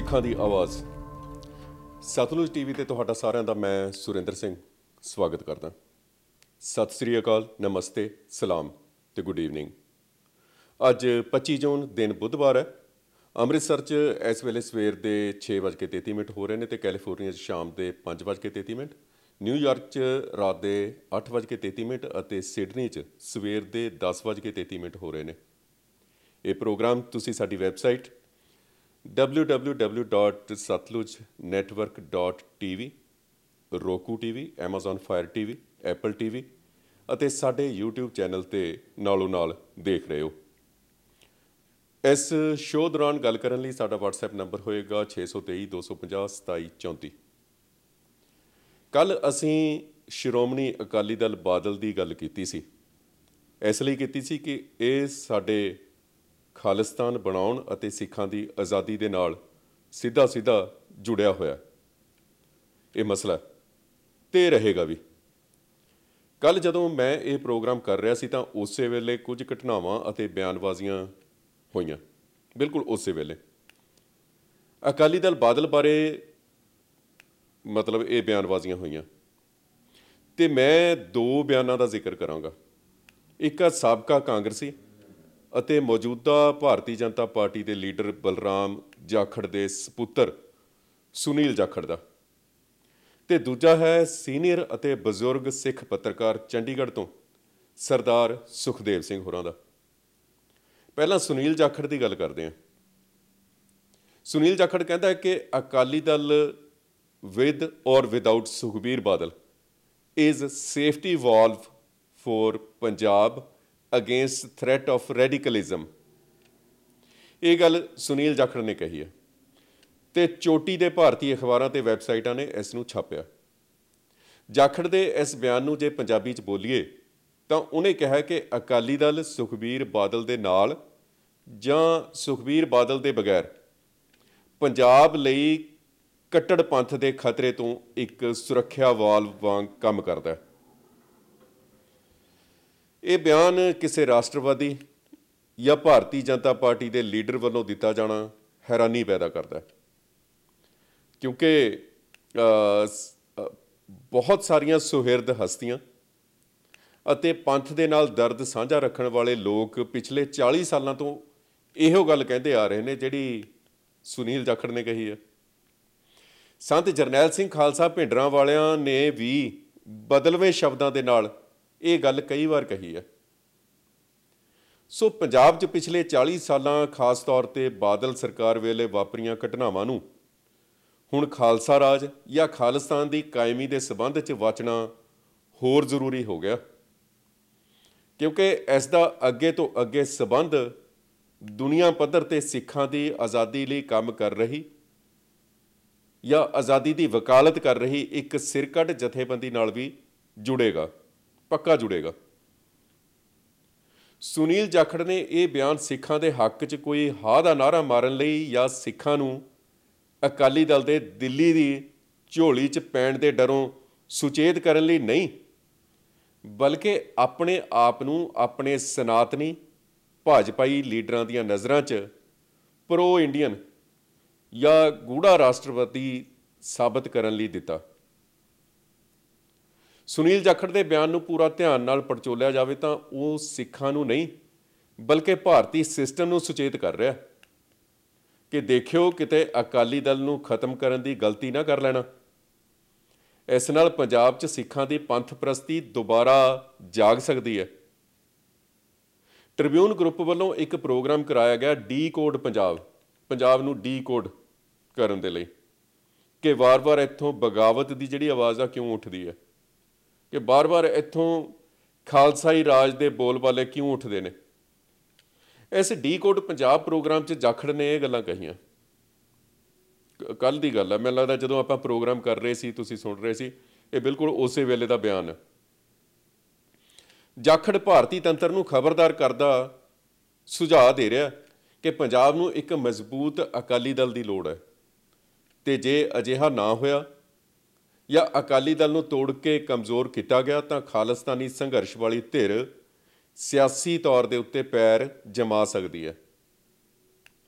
ਸਿੱਖਾਂ ਦੀ ਆਵਾਜ਼ ਸਤਲੁਜ ਟੀਵੀ ਤੇ ਤੁਹਾਡਾ ਸਾਰਿਆਂ ਦਾ ਮੈਂ ਸੁਰਿੰਦਰ ਸਿੰਘ ਸਵਾਗਤ ਕਰਦਾ ਸਤਿ ਸ੍ਰੀ ਅਕਾਲ ਨਮਸਤੇ ਸਲਾਮ ਤੇ ਗੁੱਡ ਈਵਨਿੰਗ ਅੱਜ 25 ਜੂਨ ਦਿਨ ਬੁੱਧਵਾਰ ਹੈ ਅੰਮ੍ਰਿਤਸਰ 'ਚ ਇਸ ਵੇਲੇ ਸਵੇਰ ਦੇ 6:33 ਮਿੰਟ ਹੋ ਰਹੇ ਨੇ ਤੇ ਕੈਲੀਫੋਰਨੀਆ 'ਚ ਸ਼ਾਮ ਦੇ 5:33 ਮਿੰਟ ਨਿਊਯਾਰਕ 'ਚ ਰਾਤ ਦੇ 8:33 ਮਿੰਟ ਅਤੇ ਸਿਡਨੀ 'ਚ ਸਵੇਰ ਦੇ 10:33 ਮਿੰਟ ਹੋ ਰਹੇ ਨੇ ਇਹ ਪ੍ਰੋਗਰਾਮ ਤੁਸੀਂ ਸਾਡੀ website www.satlujnetwork.tv roku tv amazon fire tv apple tv ਅਤੇ ਸਾਡੇ YouTube ਚੈਨਲ ਤੇ ਨਾਲੋ ਨਾਲ ਦੇਖ ਰਹੇ ਹੋ ਇਸ ਸ਼ੋਅ ਦੌਰਾਨ ਗੱਲ ਕਰਨ ਲਈ ਸਾਡਾ WhatsApp ਨੰਬਰ ਹੋਏਗਾ 603225072734 ਕੱਲ ਅਸੀਂ ਸ਼੍ਰੋਮਣੀ ਅਕਾਲੀ ਦਲ ਬਾਦਲ ਦੀ ਗੱਲ ਕੀਤੀ ਸੀ ਇਸ ਲਈ ਕੀਤੀ ਸੀ ਕਿ ਇਹ ਸਾਡੇ ਖਾਲਿਸਤਾਨ ਬਣਾਉਣ ਅਤੇ ਸਿੱਖਾਂ ਦੀ ਆਜ਼ਾਦੀ ਦੇ ਨਾਲ ਸਿੱਧਾ ਸਿੱਧਾ ਜੁੜਿਆ ਹੋਇਆ ਇਹ ਮਸਲਾ ਤੇ ਰਹੇਗਾ ਵੀ ਕੱਲ ਜਦੋਂ ਮੈਂ ਇਹ ਪ੍ਰੋਗਰਾਮ ਕਰ ਰਿਹਾ ਸੀ ਤਾਂ ਉਸੇ ਵੇਲੇ ਕੁਝ ਘਟਨਾਵਾਂ ਅਤੇ ਬਿਆਨਬਾਜ਼ੀਆਂ ਹੋਈਆਂ ਬਿਲਕੁਲ ਉਸੇ ਵੇਲੇ ਅਕਾਲੀ ਦਲ ਬਾਦਲ ਬਾਰੇ ਮਤਲਬ ਇਹ ਬਿਆਨਬਾਜ਼ੀਆਂ ਹੋਈਆਂ ਤੇ ਮੈਂ ਦੋ ਬਿਆਨਾਂ ਦਾ ਜ਼ਿਕਰ ਕਰਾਂਗਾ ਇੱਕ ਆ ਸਾਬਕਾ ਕਾਂਗਰਸੀ ਅਤੇ ਮੌਜੂਦਾ ਭਾਰਤੀ ਜਨਤਾ ਪਾਰਟੀ ਦੇ ਲੀਡਰ ਬਲਰਾਮ ਜਾਖੜ ਦੇ ਸੁਪੁੱਤਰ ਸੁਨੀਲ ਜਾਖੜ ਦਾ ਤੇ ਦੂਜਾ ਹੈ ਸੀਨੀਅਰ ਅਤੇ ਬਜ਼ੁਰਗ ਸਿੱਖ ਪੱਤਰਕਾਰ ਚੰਡੀਗੜ੍ਹ ਤੋਂ ਸਰਦਾਰ ਸੁਖਦੇਵ ਸਿੰਘ ਹੋਰਾਂ ਦਾ ਪਹਿਲਾਂ ਸੁਨੀਲ ਜਾਖੜ ਦੀ ਗੱਲ ਕਰਦੇ ਹਾਂ ਸੁਨੀਲ ਜਾਖੜ ਕਹਿੰਦਾ ਹੈ ਕਿ Akali Dal with or without Sukhbir Badal is safety valve for Punjab against threat of radicalism ਇਹ ਗੱਲ ਸੁਨੀਲ ਜਾਖੜ ਨੇ ਕਹੀ ਹੈ ਤੇ ਚੋਟੀ ਦੇ ਭਾਰਤੀ ਅਖਬਾਰਾਂ ਤੇ ਵੈਬਸਾਈਟਾਂ ਨੇ ਇਸ ਨੂੰ ਛਾਪਿਆ ਜਾਖੜ ਦੇ ਇਸ ਬਿਆਨ ਨੂੰ ਜੇ ਪੰਜਾਬੀ 'ਚ ਬੋਲੀਏ ਤਾਂ ਉਹਨੇ ਕਿਹਾ ਕਿ ਅਕਾਲੀ ਦਲ ਸੁਖਬੀਰ ਬਾਦਲ ਦੇ ਨਾਲ ਜਾਂ ਸੁਖਬੀਰ ਬਾਦਲ ਦੇ ਬਗੈਰ ਪੰਜਾਬ ਲਈ ਕੱਟੜ ਪੰਥ ਦੇ ਖਤਰੇ ਤੋਂ ਇੱਕ ਸੁਰੱਖਿਆ ਵਾਲਵ ਵਾਂਗ ਕੰਮ ਕਰਦਾ ਹੈ ਇਹ ਬਿਆਨ ਕਿਸੇ ਰਾਸ਼ਟਰਵਾਦੀ ਜਾਂ ਭਾਰਤੀ ਜਨਤਾ ਪਾਰਟੀ ਦੇ ਲੀਡਰ ਵੱਲੋਂ ਦਿੱਤਾ ਜਾਣਾ ਹੈਰਾਨੀ ਪੈਦਾ ਕਰਦਾ ਹੈ ਕਿਉਂਕਿ ਬਹੁਤ ਸਾਰੀਆਂ ਸੁਹਿਰਦ ਹਸਤੀਆਂ ਅਤੇ ਪੰਥ ਦੇ ਨਾਲ ਦਰਦ ਸਾਂਝਾ ਰੱਖਣ ਵਾਲੇ ਲੋਕ ਪਿਛਲੇ 40 ਸਾਲਾਂ ਤੋਂ ਇਹੋ ਗੱਲ ਕਹਿੰਦੇ ਆ ਰਹੇ ਨੇ ਜਿਹੜੀ ਸੁਨੀਲ ਜਾਖੜ ਨੇ ਕਹੀ ਹੈ ਸੰਤ ਜਰਨੈਲ ਸਿੰਘ ਖਾਲਸਾ ਭਿੰਡਰਾਂ ਵਾਲਿਆਂ ਨੇ ਵੀ ਬਦਲਵੇਂ ਸ਼ਬਦਾਂ ਦੇ ਨਾਲ ਇਹ ਗੱਲ ਕਈ ਵਾਰ ਕਹੀ ਹੈ ਸੋ ਪੰਜਾਬ 'ਚ ਪਿਛਲੇ 40 ਸਾਲਾਂ ਖਾਸ ਤੌਰ ਤੇ ਬਾਦਲ ਸਰਕਾਰ ਵੇਲੇ ਵਾਪਰੀਆਂ ਘਟਨਾਵਾਂ ਨੂੰ ਹੁਣ ਖਾਲਸਾ ਰਾਜ ਜਾਂ ਖਾਲਿਸਤਾਨ ਦੀ ਕਾਇਮੀ ਦੇ ਸਬੰਧ 'ਚ ਵਾਚਣਾ ਹੋਰ ਜ਼ਰੂਰੀ ਹੋ ਗਿਆ ਕਿਉਂਕਿ ਇਸ ਦਾ ਅੱਗੇ ਤੋਂ ਅੱਗੇ ਸਬੰਧ ਦੁਨੀਆ ਪੱਧਰ ਤੇ ਸਿੱਖਾਂ ਦੀ ਆਜ਼ਾਦੀ ਲਈ ਕੰਮ ਕਰ ਰਹੀ ਜਾਂ ਆਜ਼ਾਦੀ ਦੀ ਵਕਾਲਤ ਕਰ ਰਹੀ ਇੱਕ ਸਿਰਕੱਢ ਜਥੇਬੰਦੀ ਨਾਲ ਵੀ ਜੁੜੇਗਾ ਪੱਕਾ ਜੁੜੇਗਾ ਸੁਨੀਲ ਜਾਖੜ ਨੇ ਇਹ ਬਿਆਨ ਸਿੱਖਾਂ ਦੇ ਹੱਕ 'ਚ ਕੋਈ ਹਾ ਦਾ ਨਾਰਾ ਮਾਰਨ ਲਈ ਜਾਂ ਸਿੱਖਾਂ ਨੂੰ ਅਕਾਲੀ ਦਲ ਦੇ ਦਿੱਲੀ ਦੀ ਝੋਲੀ 'ਚ ਪੈਣ ਦੇ ਡਰੋਂ ਸੁਚੇਤ ਕਰਨ ਲਈ ਨਹੀਂ ਬਲਕਿ ਆਪਣੇ ਆਪ ਨੂੰ ਆਪਣੇ ਸਨਾਤਨੀ ਭਾਜਪਾਈ ਲੀਡਰਾਂ ਦੀਆਂ ਨਜ਼ਰਾਂ 'ਚ ਪ੍ਰੋ ਇੰਡੀਅਨ ਜਾਂ ਗੂੜਾ ਰਾਸ਼ਟਰਪਤੀ ਸਾਬਤ ਕਰਨ ਲਈ ਦਿੱਤਾ ਸੁਨੀਲ ਜਾਖੜ ਦੇ ਬਿਆਨ ਨੂੰ ਪੂਰਾ ਧਿਆਨ ਨਾਲ ਪੜਚੋਲਿਆ ਜਾਵੇ ਤਾਂ ਉਹ ਸਿੱਖਾਂ ਨੂੰ ਨਹੀਂ ਬਲਕਿ ਭਾਰਤੀ ਸਿਸਟਮ ਨੂੰ ਸੁਚੇਤ ਕਰ ਰਿਹਾ ਕਿ ਦੇਖਿਓ ਕਿਤੇ ਅਕਾਲੀ ਦਲ ਨੂੰ ਖਤਮ ਕਰਨ ਦੀ ਗਲਤੀ ਨਾ ਕਰ ਲੈਣਾ ਇਸ ਨਾਲ ਪੰਜਾਬ 'ਚ ਸਿੱਖਾਂ ਦੀ ਪੰਥ ਪ੍ਰਸਤੀ ਦੁਬਾਰਾ ਜਾਗ ਸਕਦੀ ਹੈ ਟ੍ਰਿਬਿਊਨ ਗਰੁੱਪ ਵੱਲੋਂ ਇੱਕ ਪ੍ਰੋਗਰਾਮ ਕਰਾਇਆ ਗਿਆ ਡੀ ਕੋਡ ਪੰਜਾਬ ਪੰਜਾਬ ਨੂੰ ਡੀ ਕੋਡ ਕਰਨ ਦੇ ਲਈ ਕਿ ਵਾਰ-ਵਾਰ ਇੱਥੋਂ ਬਗਾਵਤ ਦੀ ਜਿਹੜੀ ਆਵਾਜ਼ ਆ ਕਿਉਂ ਉੱਠਦੀ ਹੈ ਕਿ ਬਾਰ-ਬਾਰ ਇੱਥੋਂ ਖਾਲਸਾਈ ਰਾਜ ਦੇ ਬੋਲਬਾਲੇ ਕਿਉਂ ਉੱਠਦੇ ਨੇ ਇਸ ਡੀ ਕੋਡ ਪੰਜਾਬ ਪ੍ਰੋਗਰਾਮ 'ਚ ਜਾਖੜ ਨੇ ਇਹ ਗੱਲਾਂ ਕਹੀਆਂ ਕੱਲ ਦੀ ਗੱਲ ਹੈ ਮੈਨੂੰ ਲੱਗਦਾ ਜਦੋਂ ਆਪਾਂ ਪ੍ਰੋਗਰਾਮ ਕਰ ਰਹੇ ਸੀ ਤੁਸੀਂ ਸੁਣ ਰਹੇ ਸੀ ਇਹ ਬਿਲਕੁਲ ਉਸੇ ਵੇਲੇ ਦਾ ਬਿਆਨ ਹੈ ਜਾਖੜ ਭਾਰਤੀ ਤੰਤਰ ਨੂੰ ਖਬਰਦਾਰ ਕਰਦਾ ਸੁਝਾਅ ਦੇ ਰਿਹਾ ਕਿ ਪੰਜਾਬ ਨੂੰ ਇੱਕ ਮਜ਼ਬੂਤ ਅਕਾਲੀ ਦਲ ਦੀ ਲੋੜ ਹੈ ਤੇ ਜੇ ਅਜਿਹਾ ਨਾ ਹੋਇਆ ਜਾਂ ਅਕਾਲੀ ਦਲ ਨੂੰ ਤੋੜ ਕੇ ਕਮਜ਼ੋਰ ਕੀਤਾ ਗਿਆ ਤਾਂ ਖਾਲਸਤਾਨੀ ਸੰਘਰਸ਼ ਵਾਲੀ ਧਿਰ ਸਿਆਸੀ ਤੌਰ ਦੇ ਉੱਤੇ ਪੈਰ ਜਮਾ ਸਕਦੀ ਹੈ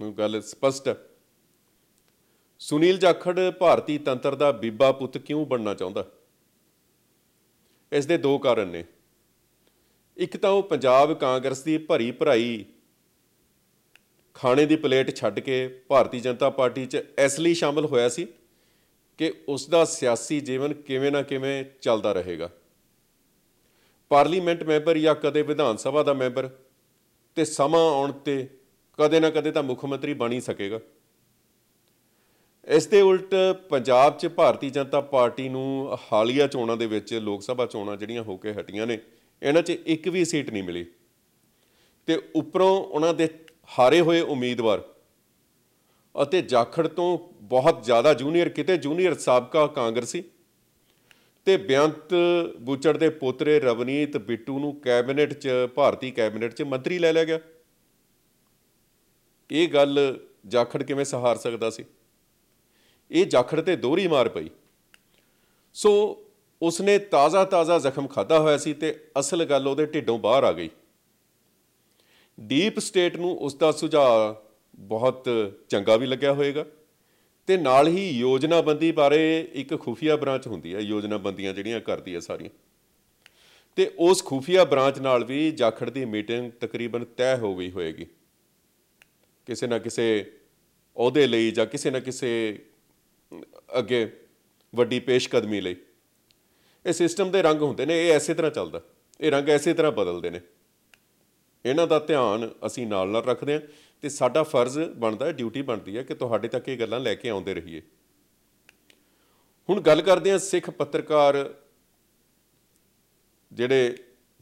ਨੂੰ ਗੱਲ ਸਪਸ਼ਟ ਸੁਨੀਲ ਜਾਖੜ ਭਾਰਤੀ ਤੰਤਰ ਦਾ ਬੀਬਾ ਪੁੱਤ ਕਿਉਂ ਬਣਨਾ ਚਾਹੁੰਦਾ ਇਸ ਦੇ ਦੋ ਕਾਰਨ ਨੇ ਇੱਕ ਤਾਂ ਉਹ ਪੰਜਾਬ ਕਾਂਗਰਸ ਦੀ ਭਰੀ ਭਰਾਈ ਖਾਣੇ ਦੀ ਪਲੇਟ ਛੱਡ ਕੇ ਭਾਰਤੀ ਜਨਤਾ ਪਾਰਟੀ 'ਚ ਐਸਲੀ ਸ਼ਾਮਲ ਹੋਇਆ ਸੀ ਕਿ ਉਸ ਦਾ ਸਿਆਸੀ ਜੀਵਨ ਕਿਵੇਂ ਨਾ ਕਿਵੇਂ ਚੱਲਦਾ ਰਹੇਗਾ ਪਾਰਲੀਮੈਂਟ ਮੈਂਬਰ ਜਾਂ ਕਦੇ ਵਿਧਾਨ ਸਭਾ ਦਾ ਮੈਂਬਰ ਤੇ ਸਮਾਂ ਆਉਣ ਤੇ ਕਦੇ ਨਾ ਕਦੇ ਤਾਂ ਮੁੱਖ ਮੰਤਰੀ ਬਣ ਹੀ ਸਕੇਗਾ ਇਸ ਦੇ ਉਲਟ ਪੰਜਾਬ 'ਚ ਭਾਰਤੀ ਜਨਤਾ ਪਾਰਟੀ ਨੂੰ ਹਾਲੀਆ ਚੋਣਾਂ ਦੇ ਵਿੱਚ ਲੋਕ ਸਭਾ ਚੋਣਾਂ ਜਿਹੜੀਆਂ ਹੋ ਕੇ ਹਟੀਆਂ ਨੇ ਇਹਨਾਂ 'ਚ ਇੱਕ ਵੀ ਸੀਟ ਨਹੀਂ ਮਿਲੀ ਤੇ ਉੱਪਰੋਂ ਉਹਨਾਂ ਦੇ ਹਾਰੇ ਹੋਏ ਉਮੀਦਵਾਰ ਅਤੇ ਜਾਖੜ ਤੋਂ ਬਹੁਤ ਜ਼ਿਆਦਾ ਜੂਨੀਅਰ ਕਿਤੇ ਜੂਨੀਅਰ ਸਾਬਕਾ ਕਾਂਗਰਸੀ ਤੇ ਬਿਆੰਤ ਬੂਚੜ ਦੇ ਪੋਤਰੇ ਰਵਨੀਤ ਬਿੱਟੂ ਨੂੰ ਕੈਬਨਿਟ 'ਚ ਭਾਰਤੀ ਕੈਬਨਿਟ 'ਚ ਮੰਤਰੀ ਲੈ ਲਿਆ ਗਿਆ ਇਹ ਗੱਲ ਜਾਖੜ ਕਿਵੇਂ ਸਹਾਰ ਸਕਦਾ ਸੀ ਇਹ ਜਾਖੜ ਤੇ ਦੋਹਰੀ ਮਾਰ ਪਈ ਸੋ ਉਸਨੇ ਤਾਜ਼ਾ-ਤਾਜ਼ਾ ਜ਼ਖਮ ਖਾਦਾ ਹੋਇਆ ਸੀ ਤੇ ਅਸਲ ਗੱਲ ਉਹਦੇ ਢਿੱਡੋਂ ਬਾਹਰ ਆ ਗਈ ਡੀਪ ਸਟੇਟ ਨੂੰ ਉਸ ਦਾ ਸੁਝਾਅ ਬਹੁਤ ਚੰਗਾ ਵੀ ਲੱਗਿਆ ਹੋਵੇਗਾ ਤੇ ਨਾਲ ਹੀ ਯੋਜਨਾਬੰਦੀ ਬਾਰੇ ਇੱਕ ਖੁਫੀਆ ਬ੍ਰਾਂਚ ਹੁੰਦੀ ਹੈ ਯੋਜਨਾਬੰਦੀਆਂ ਜਿਹੜੀਆਂ ਕਰਦੀ ਹੈ ਸਾਰੀਆਂ ਤੇ ਉਸ ਖੁਫੀਆ ਬ੍ਰਾਂਚ ਨਾਲ ਵੀ ਜਾਖੜ ਦੀ ਮੀਟਿੰਗ ਤਕਰੀਬਨ ਤੈਅ ਹੋ ਗਈ ਹੋਏਗੀ ਕਿਸੇ ਨਾ ਕਿਸੇ ਅਹੁਦੇ ਲਈ ਜਾਂ ਕਿਸੇ ਨਾ ਕਿਸੇ ਅੱਗੇ ਵੱਡੀ ਪੇਸ਼ਕਦਮੀ ਲਈ ਇਹ ਸਿਸਟਮ ਦੇ ਰੰਗ ਹੁੰਦੇ ਨੇ ਇਹ ਐਸੇ ਤਰ੍ਹਾਂ ਚੱਲਦਾ ਇਹ ਰੰਗ ਐਸੇ ਤਰ੍ਹਾਂ ਬਦਲਦੇ ਨੇ ਇਹਨਾਂ ਦਾ ਧਿਆਨ ਅਸੀਂ ਨਾਲ ਨਾਲ ਰੱਖਦੇ ਹਾਂ ਤੇ ਸਾਡਾ ਫਰਜ਼ ਬਣਦਾ ਹੈ ਡਿਊਟੀ ਬਣਦੀ ਹੈ ਕਿ ਤੁਹਾਡੇ ਤੱਕ ਇਹ ਗੱਲਾਂ ਲੈ ਕੇ ਆਉਂਦੇ ਰਹੀਏ ਹੁਣ ਗੱਲ ਕਰਦੇ ਹਾਂ ਸਿੱਖ ਪੱਤਰਕਾਰ ਜਿਹੜੇ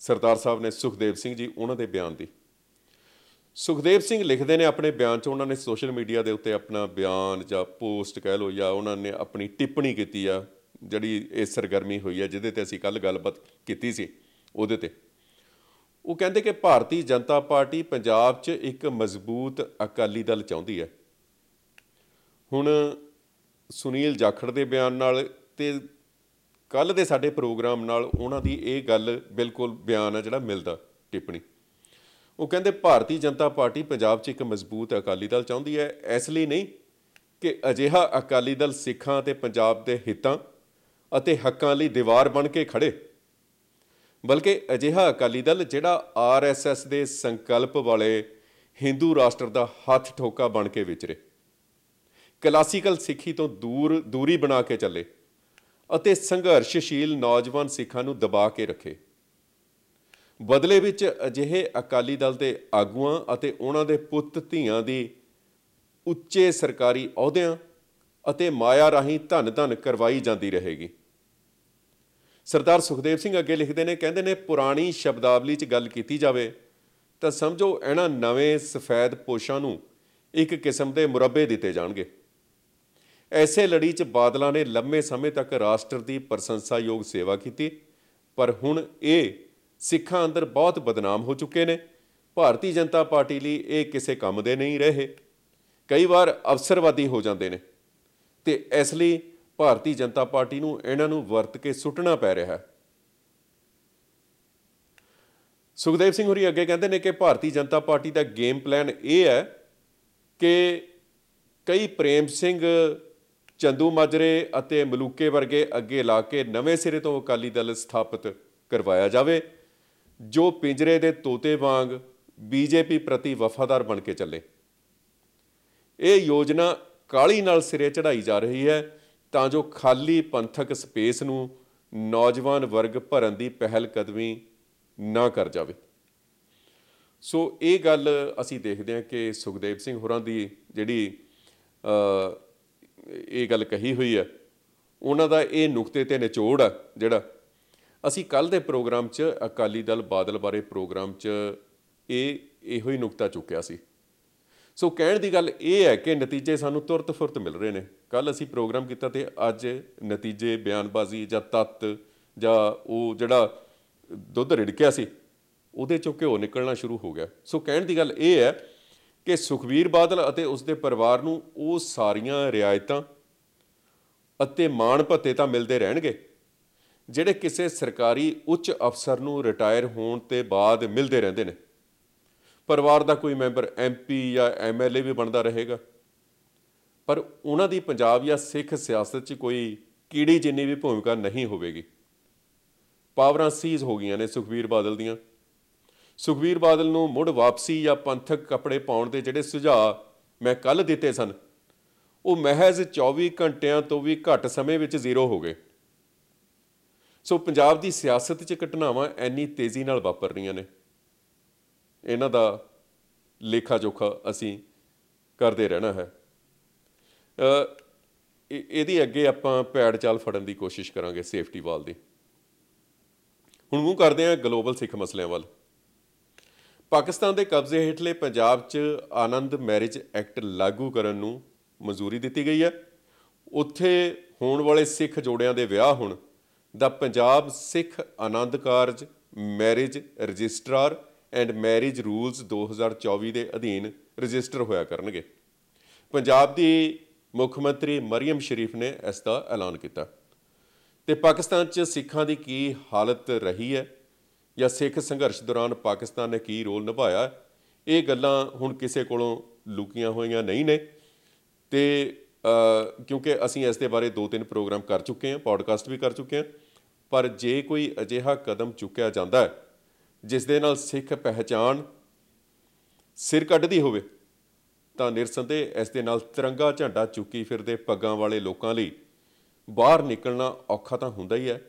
ਸਰਦਾਰ ਸਾਹਿਬ ਨੇ ਸੁਖਦੇਵ ਸਿੰਘ ਜੀ ਉਹਨਾਂ ਦੇ ਬਿਆਨ ਦੀ ਸੁਖਦੇਵ ਸਿੰਘ ਲਿਖਦੇ ਨੇ ਆਪਣੇ ਬਿਆਨ 'ਚ ਉਹਨਾਂ ਨੇ ਸੋਸ਼ਲ ਮੀਡੀਆ ਦੇ ਉੱਤੇ ਆਪਣਾ ਬਿਆਨ ਜਾਂ ਪੋਸਟ ਕਹਿ ਲੋ ਜਾਂ ਉਹਨਾਂ ਨੇ ਆਪਣੀ ਟਿੱਪਣੀ ਕੀਤੀ ਆ ਜਿਹੜੀ ਇਹ ਸਰਗਰਮੀ ਹੋਈ ਆ ਜਿਹਦੇ ਤੇ ਅਸੀਂ ਕੱਲ ਗੱਲਬਾਤ ਕੀਤੀ ਸੀ ਉਹਦੇ ਤੇ ਉਹ ਕਹਿੰਦੇ ਕਿ ਭਾਰਤੀ ਜਨਤਾ ਪਾਰਟੀ ਪੰਜਾਬ 'ਚ ਇੱਕ ਮਜ਼ਬੂਤ ਅਕਾਲੀ ਦਲ ਚਾਹੁੰਦੀ ਹੈ ਹੁਣ ਸੁਨੀਲ ਜਾਖੜ ਦੇ ਬਿਆਨ ਨਾਲ ਤੇ ਕੱਲ ਦੇ ਸਾਡੇ ਪ੍ਰੋਗਰਾਮ ਨਾਲ ਉਹਨਾਂ ਦੀ ਇਹ ਗੱਲ ਬਿਲਕੁਲ ਬਿਆਨ ਆ ਜਿਹੜਾ ਮਿਲਦਾ ਟਿੱਪਣੀ ਉਹ ਕਹਿੰਦੇ ਭਾਰਤੀ ਜਨਤਾ ਪਾਰਟੀ ਪੰਜਾਬ 'ਚ ਇੱਕ ਮਜ਼ਬੂਤ ਅਕਾਲੀ ਦਲ ਚਾਹੁੰਦੀ ਹੈ ਇਸ ਲਈ ਨਹੀਂ ਕਿ ਅਜਿਹਾ ਅਕਾਲੀ ਦਲ ਸਿੱਖਾਂ ਤੇ ਪੰਜਾਬ ਦੇ ਹਿੱਤਾਂ ਅਤੇ ਹੱਕਾਂ ਲਈ ਦੀਵਾਰ ਬਣ ਕੇ ਖੜੇ ਬਲਕਿ ਅਜਿਹਾ ਅਕਾਲੀ ਦਲ ਜਿਹੜਾ ਆਰਐਸਐਸ ਦੇ ਸੰਕਲਪ ਵਾਲੇ ਹਿੰਦੂ ਰਾਸ਼ਟਰ ਦਾ ਹੱਥ ਠੋਕਾ ਬਣ ਕੇ ਵਿਚਰੇ ਕਲਾਸੀਕਲ ਸਿੱਖੀ ਤੋਂ ਦੂਰ ਦੂਰੀ ਬਣਾ ਕੇ ਚੱਲੇ ਅਤੇ ਸੰਘਰਸ਼ਸ਼ੀਲ ਨੌਜਵਾਨ ਸਿੱਖਾਂ ਨੂੰ ਦਬਾ ਕੇ ਰੱਖੇ ਬਦਲੇ ਵਿੱਚ ਅਜਿਹੇ ਅਕਾਲੀ ਦਲ ਦੇ ਆਗੂਆਂ ਅਤੇ ਉਹਨਾਂ ਦੇ ਪੁੱਤ ਧੀਆਂ ਦੀ ਉੱਚੇ ਸਰਕਾਰੀ ਅਹੁਦਿਆਂ ਅਤੇ ਮਾਇਆ ਰਾਹੀਂ ਧਨ ਧਨ ਕਰਵਾਈ ਜਾਂਦੀ ਰਹੇਗੀ ਸਰਦਾਰ ਸੁਖਦੇਵ ਸਿੰਘ ਅੱਗੇ ਲਿਖਦੇ ਨੇ ਕਹਿੰਦੇ ਨੇ ਪੁਰਾਣੀ ਸ਼ਬਦਾਵਲੀ 'ਚ ਗੱਲ ਕੀਤੀ ਜਾਵੇ ਤਾਂ ਸਮਝੋ ਇਹਨਾਂ ਨਵੇਂ ਸਫੈਦ ਪੋਸ਼ਾਂ ਨੂੰ ਇੱਕ ਕਿਸਮ ਦੇ ਮੁਰੱਬੇ ਦਿੱਤੇ ਜਾਣਗੇ ਐਸੇ ਲੜੀ 'ਚ ਬਾਦਲਾਂ ਨੇ ਲੰਮੇ ਸਮੇਂ ਤੱਕ ਰਾਸ਼ਟਰ ਦੀ ਪ੍ਰਸ਼ੰਸਾਯੋਗ ਸੇਵਾ ਕੀਤੀ ਪਰ ਹੁਣ ਇਹ ਸਿੱਖਾਂ ਅੰਦਰ ਬਹੁਤ ਬਦਨਾਮ ਹੋ ਚੁੱਕੇ ਨੇ ਭਾਰਤੀ ਜਨਤਾ ਪਾਰਟੀ ਲਈ ਇਹ ਕਿਸੇ ਕੰਮ ਦੇ ਨਹੀਂ ਰਹੇ ਕਈ ਵਾਰ ਅਫਸਰਵਾਦੀ ਹੋ ਜਾਂਦੇ ਨੇ ਤੇ ਇਸ ਲਈ ਭਾਰਤੀ ਜਨਤਾ ਪਾਰਟੀ ਨੂੰ ਇਹਨਾਂ ਨੂੰ ਵਰਤ ਕੇ ਸੁੱਟਣਾ ਪੈ ਰਿਹਾ ਹੈ ਸੁਖਦੇਵ ਸਿੰਘ ਹੋਰੀ ਅੱਗੇ ਕਹਿੰਦੇ ਨੇ ਕਿ ਭਾਰਤੀ ਜਨਤਾ ਪਾਰਟੀ ਦਾ ਗੇਮ ਪਲਾਨ ਇਹ ਹੈ ਕਿ ਕਈ ਪ੍ਰੇਮ ਸਿੰਘ ਚੰਦੂ ਮਾਜਰੇ ਅਤੇ ਮਲੂਕੇ ਵਰਗੇ ਅੱਗੇ ਲਾ ਕੇ ਨਵੇਂ ਸਿਰੇ ਤੋਂ ਅਕਾਲੀ ਦਲ ਸਥਾਪਿਤ ਕਰਵਾਇਆ ਜਾਵੇ ਜੋ ਪਿੰਜਰੇ ਦੇ ਤੋਤੇ ਵਾਂਗ ਬੀਜੇਪੀ ਪ੍ਰਤੀ ਵਫਾਦਾਰ ਬਣ ਕੇ ਚੱਲੇ ਇਹ ਯੋਜਨਾ ਕਾਲੀ ਨਾਲ ਸਿਰੇ ਚੜਾਈ ਜਾ ਰਹੀ ਹੈ ਤਾਂ ਜੋ ਖਾਲੀ ਪੰਥਕ ਸਪੇਸ ਨੂੰ ਨੌਜਵਾਨ ਵਰਗ ਭਰਨ ਦੀ ਪਹਿਲ ਕਦਮੀ ਨਾ ਕਰ ਜਾਵੇ ਸੋ ਇਹ ਗੱਲ ਅਸੀਂ ਦੇਖਦੇ ਹਾਂ ਕਿ ਸੁਖਦੇਵ ਸਿੰਘ ਹੋਰਾਂ ਦੀ ਜਿਹੜੀ ਇਹ ਗੱਲ ਕਹੀ ਹੋਈ ਹੈ ਉਹਨਾਂ ਦਾ ਇਹ ਨੁਕਤੇ ਤੇ ਨਿਚੋੜ ਹੈ ਜਿਹੜਾ ਅਸੀਂ ਕੱਲ ਦੇ ਪ੍ਰੋਗਰਾਮ 'ਚ ਅਕਾਲੀ ਦਲ ਬਾਦਲ ਬਾਰੇ ਪ੍ਰੋਗਰਾਮ 'ਚ ਇਹ ਇਹੋ ਹੀ ਨੁਕਤਾ ਚੁੱਕਿਆ ਸੀ ਸੋ ਕਹਿਣ ਦੀ ਗੱਲ ਇਹ ਹੈ ਕਿ ਨਤੀਜੇ ਸਾਨੂੰ ਤੁਰਤ ਫੁਰਤ ਮਿਲ ਰਹੇ ਨੇ ਕੱਲ ਅਸੀਂ ਪ੍ਰੋਗਰਾਮ ਕੀਤਾ ਤੇ ਅੱਜ ਨਤੀਜੇ ਬਿਆਨਬਾਜ਼ੀ ਜਾਂ ਤੱਤ ਜਾਂ ਉਹ ਜਿਹੜਾ ਦੁੱਧ ਰਿੜਕਿਆ ਸੀ ਉਹਦੇ ਚੋਂ ਘਿਓ ਨਿਕਲਣਾ ਸ਼ੁਰੂ ਹੋ ਗਿਆ ਸੋ ਕਹਿਣ ਦੀ ਗੱਲ ਇਹ ਹੈ ਕਿ ਸੁਖਵੀਰ ਬਾਦਲ ਅਤੇ ਉਸ ਦੇ ਪਰਿਵਾਰ ਨੂੰ ਉਹ ਸਾਰੀਆਂ ਰਿਆਇਤਾਂ ਅਤੇ ਮਾਣ ਭੱਤੇ ਤਾਂ ਮਿਲਦੇ ਰਹਿਣਗੇ ਜਿਹੜੇ ਕਿਸੇ ਸਰਕਾਰੀ ਉੱਚ ਅਫਸਰ ਨੂੰ ਰਿਟਾਇਰ ਹੋਣ ਤੇ ਬਾਅਦ ਮਿਲਦੇ ਰਹਿੰਦੇ ਨੇ ਪਰਿਵਾਰ ਦਾ ਕੋਈ ਮੈਂਬਰ ਐਮਪੀ ਜਾਂ ਐਮਐਲਏ ਵੀ ਬਣਦਾ ਰਹੇਗਾ ਪਰ ਉਹਨਾਂ ਦੀ ਪੰਜਾਬ ਜਾਂ ਸਿੱਖ ਸਿਆਸਤ 'ਚ ਕੋਈ ਕੀੜੀ ਜਿੰਨੀ ਵੀ ਭੂਮਿਕਾ ਨਹੀਂ ਹੋਵੇਗੀ ਪਾਵਰਾਂ ਸੀਜ਼ ਹੋ ਗਈਆਂ ਨੇ ਸੁਖਵੀਰ ਬਾਦਲ ਦੀਆਂ ਸੁਖਵੀਰ ਬਾਦਲ ਨੂੰ ਮੁੜ ਵਾਪਸੀ ਜਾਂ ਪੰਥਕ ਕੱਪੜੇ ਪਾਉਣ ਦੇ ਜਿਹੜੇ ਸੁਝਾਅ ਮੈਂ ਕੱਲ ਦਿੱਤੇ ਸਨ ਉਹ ਮਹਿਜ਼ 24 ਘੰਟਿਆਂ ਤੋਂ ਵੀ ਘੱਟ ਸਮੇਂ ਵਿੱਚ ਜ਼ੀਰੋ ਹੋ ਗਏ ਸੋ ਪੰਜਾਬ ਦੀ ਸਿਆਸਤ 'ਚ ਘਟਨਾਵਾਂ ਐਨੀ ਤੇਜ਼ੀ ਨਾਲ ਵਾਪਰ ਰਹੀਆਂ ਨੇ ਇਹਨਾਂ ਦਾ ਲੇਖਾ ਜੋਖਾ ਅਸੀਂ ਕਰਦੇ ਰਹਿਣਾ ਹੈ ਇਹਦੀ ਅੱਗੇ ਆਪਾਂ ਪੈੜ ਚਾਲ ਫੜਨ ਦੀ ਕੋਸ਼ਿਸ਼ ਕਰਾਂਗੇ ਸੇਫਟੀ ਵਾਲ ਦੀ ਹੁਣ ਮੂੰਹ ਕਰਦੇ ਹਾਂ ਗਲੋਬਲ ਸਿੱਖ ਮਸਲਿਆਂ ਵੱਲ ਪਾਕਿਸਤਾਨ ਦੇ ਕਬਜ਼ੇ ਹੇਠਲੇ ਪੰਜਾਬ 'ਚ ਆਨੰਦ ਮੈਰਿਜ ਐਕਟ ਲਾਗੂ ਕਰਨ ਨੂੰ ਮਨਜ਼ੂਰੀ ਦਿੱਤੀ ਗਈ ਹੈ ਉੱਥੇ ਹੋਣ ਵਾਲੇ ਸਿੱਖ ਜੋੜਿਆਂ ਦੇ ਵਿਆਹ ਹੁਣ ਦਾ Punjab Sikh Anand Karaj marriage registrar and marriage rules 2024 ਦੇ ਅਧੀਨ ਰਜਿਸਟਰ ਹੋਇਆ ਕਰਨਗੇ ਪੰਜਾਬ ਦੀ ਮੁੱਖ ਮੰਤਰੀ ਮਰੀਮ ਸ਼ਰੀਫ ਨੇ ਇਸ ਦਾ ਐਲਾਨ ਕੀਤਾ ਤੇ ਪਾਕਿਸਤਾਨ 'ਚ ਸਿੱਖਾਂ ਦੀ ਕੀ ਹਾਲਤ ਰਹੀ ਹੈ ਜਾਂ ਸਿੱਖ ਸੰਘਰਸ਼ ਦੌਰਾਨ ਪਾਕਿਸਤਾਨ ਨੇ ਕੀ ਰੋਲ ਨਿਭਾਇਆ ਇਹ ਗੱਲਾਂ ਹੁਣ ਕਿਸੇ ਕੋਲੋਂ ਲੁਕੀਆਂ ਹੋਈਆਂ ਨਹੀਂ ਨੇ ਤੇ ਕਿਉਂਕਿ ਅਸੀਂ ਇਸ ਦੇ ਬਾਰੇ ਦੋ ਤਿੰਨ ਪ੍ਰੋਗਰਾਮ ਕਰ ਚੁੱਕੇ ਹਾਂ ਪੋਡਕਾਸਟ ਵੀ ਕਰ ਚੁੱਕੇ ਹਾਂ ਪਰ ਜੇ ਕੋਈ ਅਜਿਹਾ ਕਦਮ ਚੁੱਕਿਆ ਜਾਂਦਾ ਹੈ ਜਿਸ ਦੇ ਨਾਲ ਸਿੱਖ ਪਹਿਚਾਨ ਸਿਰ ਕੱਢਦੀ ਹੋਵੇ ਤਾਂ ਨਿਰਸੰਦੇ ਇਸ ਦੇ ਨਾਲ ਤਿਰੰਗਾ ਝੰਡਾ ਚੁੱਕੀ ਫਿਰਦੇ ਪੱਗਾਂ ਵਾਲੇ ਲੋਕਾਂ ਲਈ ਬਾਹਰ ਨਿਕਲਣਾ ਔਖਾ ਤਾਂ ਹੁੰਦਾ ਹੀ ਹੈ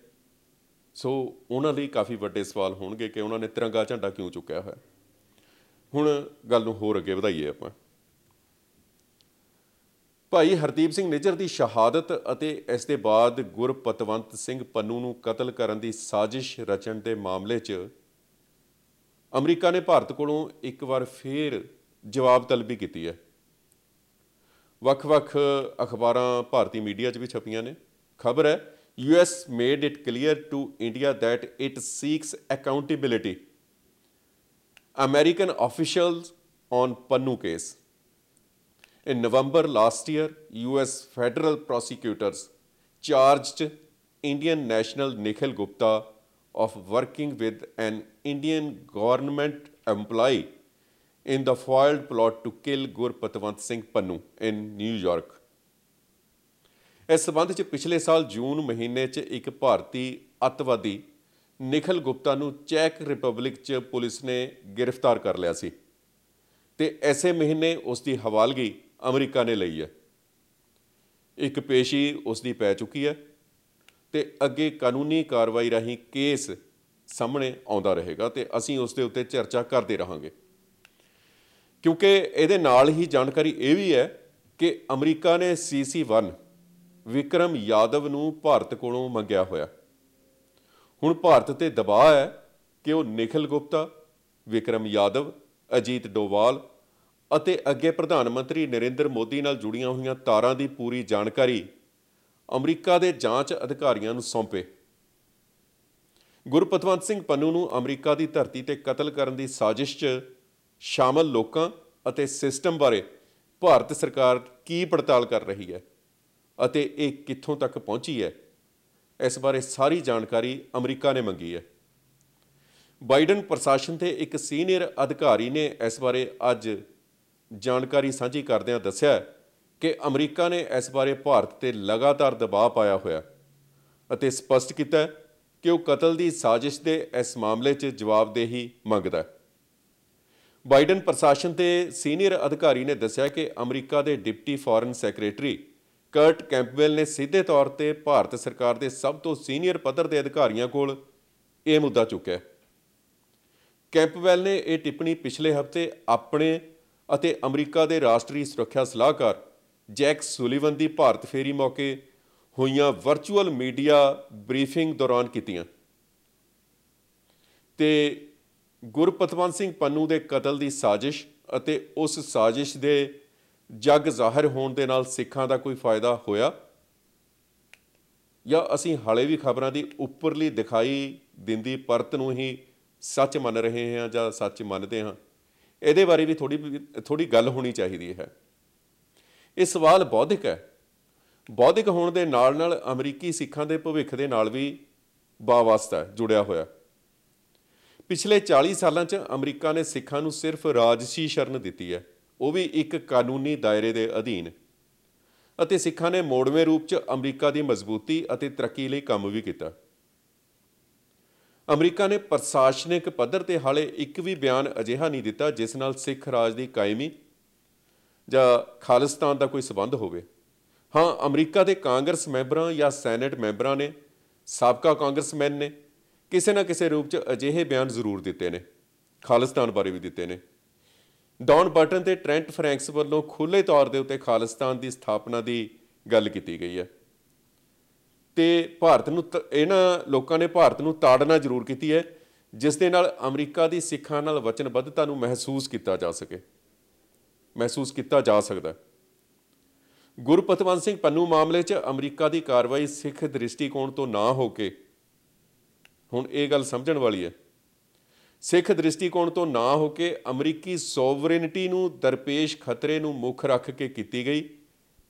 ਸੋ ਉਹਨਾਂ ਲਈ ਕਾਫੀ ਵੱਡੇ ਸਵਾਲ ਹੋਣਗੇ ਕਿ ਉਹਨਾਂ ਨੇ ਤਿਰੰਗਾ ਝੰਡਾ ਕਿਉਂ ਚੁੱਕਿਆ ਹੋਇਆ ਹੁਣ ਗੱਲ ਨੂੰ ਹੋਰ ਅੱਗੇ ਵਧਾਈਏ ਆਪਾਂ ਭਾਈ ਹਰਦੀਪ ਸਿੰਘ ਨਿਜਰ ਦੀ ਸ਼ਹਾਦਤ ਅਤੇ ਇਸ ਦੇ ਬਾਅਦ ਗੁਰਪਤਵੰਤ ਸਿੰਘ ਪੰਨੂ ਨੂੰ ਕਤਲ ਕਰਨ ਦੀ ਸਾਜ਼ਿਸ਼ ਰਚਣ ਦੇ ਮਾਮਲੇ 'ਚ ਅਮਰੀਕਾ ਨੇ ਭਾਰਤ ਕੋਲੋਂ ਇੱਕ ਵਾਰ ਫੇਰ ਜਵਾਬ ਤਲਬੀ ਕੀਤੀ ਹੈ ਵੱਖ-ਵੱਖ ਅਖਬਾਰਾਂ ਭਾਰਤੀ ਮੀਡੀਆ 'ਚ ਵੀ ਛਪੀਆਂ ਨੇ ਖਬਰ ਹੈ US made it clear to India that it seeks accountability American officials on Pannu case in November last year US federal prosecutors charged Indian national Nikhil Gupta of working with an Indian government employee in the foiled plot to kill Gurpatwant Singh Pannu in New York. ਇਸ ਸਬੰਧ 'ਚ ਪਿਛਲੇ ਸਾਲ ਜੂਨ ਮਹੀਨੇ 'ਚ ਇੱਕ ਭਾਰਤੀ ਅਤਵਾਦੀ ਨikhil gupta ਨੂੰ ਚੈਕ ਰਿਪਬਲਿਕ 'ਚ ਪੁਲਿਸ ਨੇ ਗ੍ਰਿਫਤਾਰ ਕਰ ਲਿਆ ਸੀ ਤੇ ਐਸੇ ਮਹੀਨੇ ਉਸ ਦੀ ਹਵਾਲਗੀ ਅਮਰੀਕਾ ਨੇ ਲਈ ਹੈ ਇੱਕ ਪੇਸ਼ੀ ਉਸ ਦੀ ਪੈ ਚੁੱਕੀ ਹੈ ਤੇ ਅੱਗੇ ਕਾਨੂੰਨੀ ਕਾਰਵਾਈ ਰਾਹੀਂ ਕੇਸ ਸਾਹਮਣੇ ਆਉਂਦਾ ਰਹੇਗਾ ਤੇ ਅਸੀਂ ਉਸ ਦੇ ਉੱਤੇ ਚਰਚਾ ਕਰਦੇ ਰਹਾਂਗੇ ਕਿਉਂਕਿ ਇਹਦੇ ਨਾਲ ਹੀ ਜਾਣਕਾਰੀ ਇਹ ਵੀ ਹੈ ਕਿ ਅਮਰੀਕਾ ਨੇ CC1 ਵਿਕਰਮ ਯਾਦਵ ਨੂੰ ਭਾਰਤ ਕੋਲੋਂ ਮੰਗਿਆ ਹੋਇਆ ਹੁਣ ਭਾਰਤ ਤੇ ਦਬਾਅ ਹੈ ਕਿ ਉਹ ਨikhil ਗੁਪਤਾ ਵਿਕਰਮ ਯਾਦਵ ਅਜੀਤ ਡੋਵਾਲ ਅਤੇ ਅੱਗੇ ਪ੍ਰਧਾਨ ਮੰਤਰੀ ਨਰਿੰਦਰ ਮੋਦੀ ਨਾਲ ਜੁੜੀਆਂ ਹੋਈਆਂ ਤਾਰਾਂ ਦੀ ਪੂਰੀ ਜਾਣਕਾਰੀ ਅਮਰੀਕਾ ਦੇ ਜਾਂਚ ਅਧਿਕਾਰੀਆਂ ਨੂੰ ਸੌਂਪੇ ਗੁਰਪਤਵੰਤ ਸਿੰਘ ਪੰਨੂ ਨੂੰ ਅਮਰੀਕਾ ਦੀ ਧਰਤੀ ਤੇ ਕਤਲ ਕਰਨ ਦੀ ਸਾਜ਼ਿਸ਼ 'ਚ ਸ਼ਾਮਲ ਲੋਕਾਂ ਅਤੇ ਸਿਸਟਮ ਬਾਰੇ ਭਾਰਤ ਸਰਕਾਰ ਕੀ ਪੜਤਾਲ ਕਰ ਰਹੀ ਹੈ ਅਤੇ ਇਹ ਕਿੱਥੋਂ ਤੱਕ ਪਹੁੰਚੀ ਹੈ ਇਸ ਬਾਰੇ ਸਾਰੀ ਜਾਣਕਾਰੀ ਅਮਰੀਕਾ ਨੇ ਮੰਗੀ ਹੈ ਬਾਈਡਨ ਪ੍ਰਸ਼ਾਸਨ ਤੇ ਇੱਕ ਸੀਨੀਅਰ ਅਧਿਕਾਰੀ ਨੇ ਇਸ ਬਾਰੇ ਅੱਜ ਜਾਣਕਾਰੀ ਸਾਂਝੀ ਕਰਦਿਆਂ ਦੱਸਿਆ ਕਿ ਅਮਰੀਕਾ ਨੇ ਇਸ ਬਾਰੇ ਭਾਰਤ ਤੇ ਲਗਾਤਾਰ ਦਬਾਅ ਪਾਇਆ ਹੋਇਆ ਅਤੇ ਸਪਸ਼ਟ ਕੀਤਾ ਕਿ ਉਹ ਕਤਲ ਦੀ ਸਾਜ਼ਿਸ਼ ਦੇ ਇਸ ਮਾਮਲੇ 'ਚ ਜਵਾਬਦੇਹੀ ਮੰਗਦਾ ਹੈ ਬਾਈਡਨ ਪ੍ਰਸ਼ਾਸਨ ਤੇ ਸੀਨੀਅਰ ਅਧਿਕਾਰੀ ਨੇ ਦੱਸਿਆ ਕਿ ਅਮਰੀਕਾ ਦੇ deputy foreign secretary Kurt Campbell ਨੇ ਸਿੱਧੇ ਤੌਰ ਤੇ ਭਾਰਤ ਸਰਕਾਰ ਦੇ ਸਭ ਤੋਂ ਸੀਨੀਅਰ ਪੱਧਰ ਦੇ ਅਧਿਕਾਰੀਆਂ ਕੋਲ ਇਹ ਮੁੱਦਾ ਚੁੱਕਿਆ ਕੈਂਪਵੈਲ ਨੇ ਇਹ ਟਿੱਪਣੀ ਪਿਛਲੇ ਹਫਤੇ ਆਪਣੇ ਅਤੇ ਅਮਰੀਕਾ ਦੇ ਰਾਸ਼ਟਰੀ ਸੁਰੱਖਿਆ ਸਲਾਹਕਾਰ ਜੈਕ ਸੁਲੀਵਨ ਦੀ ਭਾਰਤ ਫੇਰੀ ਮੌਕੇ ਹੋਈਆਂ ਵਰਚੁਅਲ ਮੀਡੀਆ ਬਰੀਫਿੰਗ ਦੌਰਾਨ ਕੀਤੀਆਂ ਤੇ ਗੁਰਪਤਵੰਤ ਸਿੰਘ ਪੰਨੂ ਦੇ ਕਤਲ ਦੀ ਸਾਜ਼ਿਸ਼ ਅਤੇ ਉਸ ਸਾਜ਼ਿਸ਼ ਦੇ ਜਗ ਜ਼ਾਹਰ ਹੋਣ ਦੇ ਨਾਲ ਸਿੱਖਾਂ ਦਾ ਕੋਈ ਫਾਇਦਾ ਹੋਇਆ ਜਾਂ ਅਸੀਂ ਹਾਲੇ ਵੀ ਖਬਰਾਂ ਦੀ ਉੱਪਰਲੀ ਦਿਖਾਈ ਦਿੰਦੀ ਪਰਤ ਨੂੰ ਹੀ ਸੱਚ ਮੰਨ ਰਹੇ ਹਾਂ ਜਾਂ ਸੱਚ ਮੰਨਦੇ ਹਾਂ ਇਹਦੇ ਬਾਰੇ ਵੀ ਥੋੜੀ ਥੋੜੀ ਗੱਲ ਹੋਣੀ ਚਾਹੀਦੀ ਹੈ ਇਹ ਸਵਾਲ ਬੌਧਿਕ ਹੈ ਬੌਧਿਕ ਹੋਣ ਦੇ ਨਾਲ ਨਾਲ ਅਮਰੀਕੀ ਸਿੱਖਾਂ ਦੇ ਭਵਿੱਖ ਦੇ ਨਾਲ ਵੀ ਬਾਵਾਸਤਾ ਜੁੜਿਆ ਹੋਇਆ ਪਿਛਲੇ 40 ਸਾਲਾਂ 'ਚ ਅਮਰੀਕਾ ਨੇ ਸਿੱਖਾਂ ਨੂੰ ਸਿਰਫ ਰਾਜਸੀ ਸ਼ਰਨ ਦਿੱਤੀ ਹੈ ਉਹ ਵੀ ਇੱਕ ਕਾਨੂੰਨੀ ਦਾਇਰੇ ਦੇ ਅਧੀਨ ਅਤੇ ਸਿੱਖਾਂ ਨੇ ਮੋੜਵੇਂ ਰੂਪ 'ਚ ਅਮਰੀਕਾ ਦੀ ਮਜ਼ਬੂਤੀ ਅਤੇ ਤਰੱਕੀ ਲਈ ਕੰਮ ਵੀ ਕੀਤਾ ਅਮਰੀਕਾ ਨੇ ਪ੍ਰਸ਼ਾਸਨਿਕ ਪੱਧਰ ਤੇ ਹਾਲੇ ਇੱਕ ਵੀ ਬਿਆਨ ਅਜਿਹਾ ਨਹੀਂ ਦਿੱਤਾ ਜਿਸ ਨਾਲ ਸਿੱਖ ਰਾਜ ਦੀ ਕਾਇਮੀ ਜਾਂ ਖਾਲਿਸਤਾਨ ਦਾ ਕੋਈ ਸਬੰਧ ਹੋਵੇ ਹਾਂ ਅਮਰੀਕਾ ਦੇ ਕਾਂਗਰਸ ਮੈਂਬਰਾਂ ਜਾਂ ਸੈਨੇਟ ਮੈਂਬਰਾਂ ਨੇ ਸਾਬਕਾ ਕਾਂਗਰਸਮੈਨ ਨੇ ਕਿਸੇ ਨਾ ਕਿਸੇ ਰੂਪ 'ਚ ਅਜਿਹੇ ਬਿਆਨ ਜ਼ਰੂਰ ਦਿੱਤੇ ਨੇ ਖਾਲਿਸਤਾਨ ਬਾਰੇ ਵੀ ਦਿੱਤੇ ਨੇ ਡੌਨ ਬਟਨ ਤੇ ਟ੍ਰੈਂਟ ਫਰੈਂਕਸ ਵੱਲੋਂ ਖੁੱਲੇ ਤੌਰ ਦੇ ਉੱਤੇ ਖਾਲਿਸਤਾਨ ਦੀ ਸਥਾਪਨਾ ਦੀ ਗੱਲ ਕੀਤੀ ਗਈ ਹੈ ਤੇ ਭਾਰਤ ਨੂੰ ਇਹਨਾਂ ਲੋਕਾਂ ਨੇ ਭਾਰਤ ਨੂੰ ਤਾੜਨਾ ਜ਼ਰੂਰ ਕੀਤੀ ਹੈ ਜਿਸ ਦੇ ਨਾਲ ਅਮਰੀਕਾ ਦੀ ਸਿੱਖਾਂ ਨਾਲ ਵਚਨਬੱਧਤਾ ਨੂੰ ਮਹਿਸੂਸ ਕੀਤਾ ਜਾ ਸਕੇ ਮਹਿਸੂਸ ਕੀਤਾ ਜਾ ਸਕਦਾ ਹੈ ਸਿੰਘ ਪੰਨੂ ਮਾਮਲੇ 'ਚ ਅਮਰੀਕਾ ਦੀ ਕਾਰਵਾਈ ਸਿੱਖ ਦ੍ਰਿਸ਼ਟੀਕੋਣ ਤੋਂ ਨਾ ਹੋ ਕੇ ਹੁਣ ਇਹ ਗੱਲ ਸਮਝਣ ਵਾਲੀ ਹੈ ਸਿੱਖ ਦ੍ਰਿਸ਼ਟੀਕੋਣ ਤੋਂ ਨਾ ਹੋ ਕੇ ਅਮਰੀਕੀ ਸੋਵਰੇਨਿਟੀ ਨੂੰ ਦਰਪੇਸ਼ ਖਤਰੇ ਨੂੰ ਮੁੱਖ ਰੱਖ ਕੇ ਕੀਤੀ ਗਈ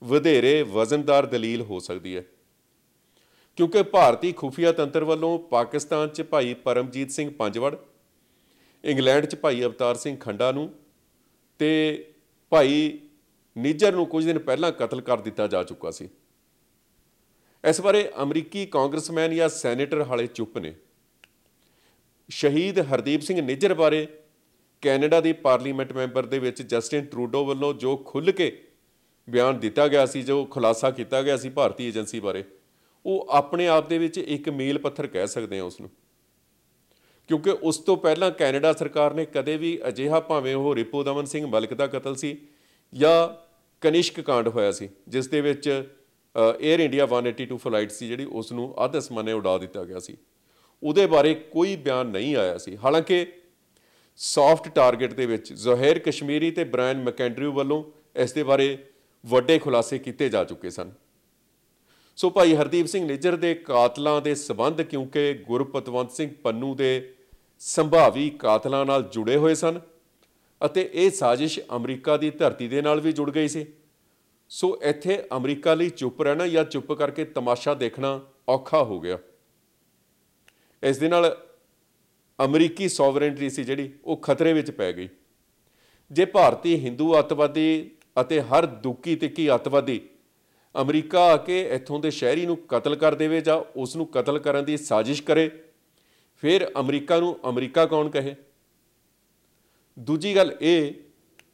ਵਧੇਰੇ ਵਜ਼ਨਦਾਰ ਦਲੀਲ ਹੋ ਸਕਦੀ ਹੈ ਕਿਉਂਕਿ ਭਾਰਤੀ ਖੁਫੀਆ ਤੰਤਰ ਵੱਲੋਂ ਪਾਕਿਸਤਾਨ 'ਚ ਭਾਈ ਪਰਮਜੀਤ ਸਿੰਘ ਪੰਜਵੜ ਇੰਗਲੈਂਡ 'ਚ ਭਾਈ ਅਵਤਾਰ ਸਿੰਘ ਖੰਡਾ ਨੂੰ ਤੇ ਭਾਈ ਨੀਜਰ ਨੂੰ ਕੁਝ ਦਿਨ ਪਹਿਲਾਂ ਕਤਲ ਕਰ ਦਿੱਤਾ ਜਾ ਚੁੱਕਾ ਸੀ ਇਸ ਬਾਰੇ ਅਮਰੀਕੀ ਕਾਂਗਰਸਮੈਨ ਜਾਂ ਸੈਨੇਟਰ ਹਾਲੇ ਚੁੱਪ ਨੇ ਸ਼ਹੀਦ ਹਰਦੀਪ ਸਿੰਘ ਨੀਜਰ ਬਾਰੇ ਕੈਨੇਡਾ ਦੇ ਪਾਰਲੀਮੈਂਟ ਮੈਂਬਰ ਦੇ ਵਿੱਚ ਜਸਟਿਨ ਟਰੂਡੋ ਵੱਲੋਂ ਜੋ ਖੁੱਲ੍ਹ ਕੇ ਬਿਆਨ ਦਿੱਤਾ ਗਿਆ ਸੀ ਜੋ ਖੁਲਾਸਾ ਕੀਤਾ ਗਿਆ ਸੀ ਭਾਰਤੀ ਏਜੰਸੀ ਬਾਰੇ ਉਹ ਆਪਣੇ ਆਪ ਦੇ ਵਿੱਚ ਇੱਕ ਮੀਲ ਪੱਥਰ ਕਹਿ ਸਕਦੇ ਹਾਂ ਉਸ ਨੂੰ ਕਿਉਂਕਿ ਉਸ ਤੋਂ ਪਹਿਲਾਂ ਕੈਨੇਡਾ ਸਰਕਾਰ ਨੇ ਕਦੇ ਵੀ ਅਜਿਹਾ ਭਾਵੇਂ ਉਹ ਰਿਪੂ ਦਮਨ ਸਿੰਘ ਮਲਕ ਦਾ ਕਤਲ ਸੀ ਜਾਂ ਕਨਿਸ਼ਕ ਕਾਂਡ ਹੋਇਆ ਸੀ ਜਿਸ ਦੇ ਵਿੱਚ 에ਅਰ ਇੰਡੀਆ 182 ਫਲਾਈਟ ਸੀ ਜਿਹੜੀ ਉਸ ਨੂੰ ਅੱਧ ਅਸਮਾਨੇ ਉਡਾ ਦਿੱਤਾ ਗਿਆ ਸੀ ਉਹਦੇ ਬਾਰੇ ਕੋਈ ਬਿਆਨ ਨਹੀਂ ਆਇਆ ਸੀ ਹਾਲਾਂਕਿ ਸੌਫਟ ਟਾਰਗੇਟ ਦੇ ਵਿੱਚ ਜ਼ੋਹੇਰ ਕਸ਼ਮੀਰੀ ਤੇ ਬ੍ਰਾਇਨ ਮੈਕੈਂਡਰੀਓ ਵੱਲੋਂ ਇਸ ਦੇ ਬਾਰੇ ਵੱਡੇ ਖੁਲਾਸੇ ਕੀਤੇ ਜਾ ਚੁੱਕੇ ਸਨ ਸੋ ਭਾਈ ਹਰਦੀਪ ਸਿੰਘ ਨੇਜਰ ਦੇ ਕਾਤਲਾਂ ਦੇ ਸਬੰਧ ਕਿਉਂਕਿ ਗੁਰਪਤਵੰਤ ਸਿੰਘ ਪੰਨੂ ਦੇ ਸੰਭਾਵੀ ਕਾਤਲਾਂ ਨਾਲ ਜੁੜੇ ਹੋਏ ਸਨ ਅਤੇ ਇਹ ਸਾਜ਼ਿਸ਼ ਅਮਰੀਕਾ ਦੀ ਧਰਤੀ ਦੇ ਨਾਲ ਵੀ ਜੁੜ ਗਈ ਸੀ ਸੋ ਇੱਥੇ ਅਮਰੀਕਾ ਲਈ ਚੁੱਪ ਰਹਿਣਾ ਜਾਂ ਚੁੱਪ ਕਰਕੇ ਤਮਾਸ਼ਾ ਦੇਖਣਾ ਔਖਾ ਹੋ ਗਿਆ ਇਸ ਦੇ ਨਾਲ ਅਮਰੀਕੀ ਸੋਵਰੇਨਟੀ ਸੀ ਜਿਹੜੀ ਉਹ ਖਤਰੇ ਵਿੱਚ ਪੈ ਗਈ ਜੇ ਭਾਰਤੀ ਹਿੰਦੂ ਅਤਵਾਦੀ ਅਤੇ ਹਰ ਦੁੱਕੀ ਕੀ ਅਤਵਾਦੀ ਅਮਰੀਕਾ ਆ ਕੇ ਇੱਥੋਂ ਦੇ ਸ਼ਹਿਰੀ ਨੂੰ ਕਤਲ ਕਰ ਦੇਵੇ ਜਾਂ ਉਸ ਨੂੰ ਕਤਲ ਕਰਨ ਦੀ ਸਾਜ਼ਿਸ਼ ਕਰੇ ਫਿਰ ਅਮਰੀਕਾ ਨੂੰ ਅਮਰੀਕਾ ਕੌਣ ਕਹੇ ਦੂਜੀ ਗੱਲ ਇਹ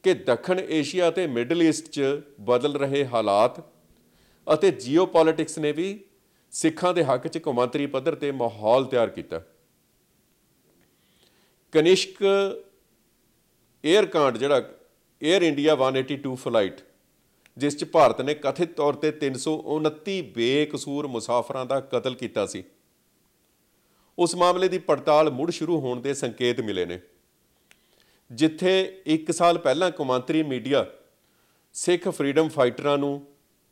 ਕਿ ਦੱਖਣ ਏਸ਼ੀਆ ਤੇ ਮਿਡਲ ਈਸਟ 'ਚ ਬਦਲ ਰਹੇ ਹਾਲਾਤ ਅਤੇ ਜੀਓਪੋਲਿਟਿਕਸ ਨੇ ਵੀ ਸਿੱਖਾਂ ਦੇ ਹੱਕ 'ਚ ਕੌਮਾਂਤਰੀ ਪੱਧਰ ਤੇ ਮਾਹੌਲ ਤਿਆਰ ਕੀਤਾ ਕਨਿਸ਼ਕ 에ਅਰ ਕਾਂਡ ਜਿਹੜਾ 에ਅਰ ਇੰਡੀਆ 182 ਫਲਾਈਟ ਜਿਸ 'ਚ ਭਾਰਤ ਨੇ ਕਥਿਤ ਤੌਰ ਤੇ 329 ਬੇਕਸੂਰ ਮੁਸਾਫਰਾਂ ਦਾ ਕਤਲ ਕੀਤਾ ਸੀ ਉਸ ਮਾਮਲੇ ਦੀ ਪੜਤਾਲ ਮੁੜ ਸ਼ੁਰੂ ਹੋਣ ਦੇ ਸੰਕੇਤ ਮਿਲੇ ਨੇ ਜਿੱਥੇ 1 ਸਾਲ ਪਹਿਲਾਂ ਕੁਮੰਤਰੀ ਮੀਡੀਆ ਸਿੱਖ ਫਰੀडम ਫਾਈਟਰਾਂ ਨੂੰ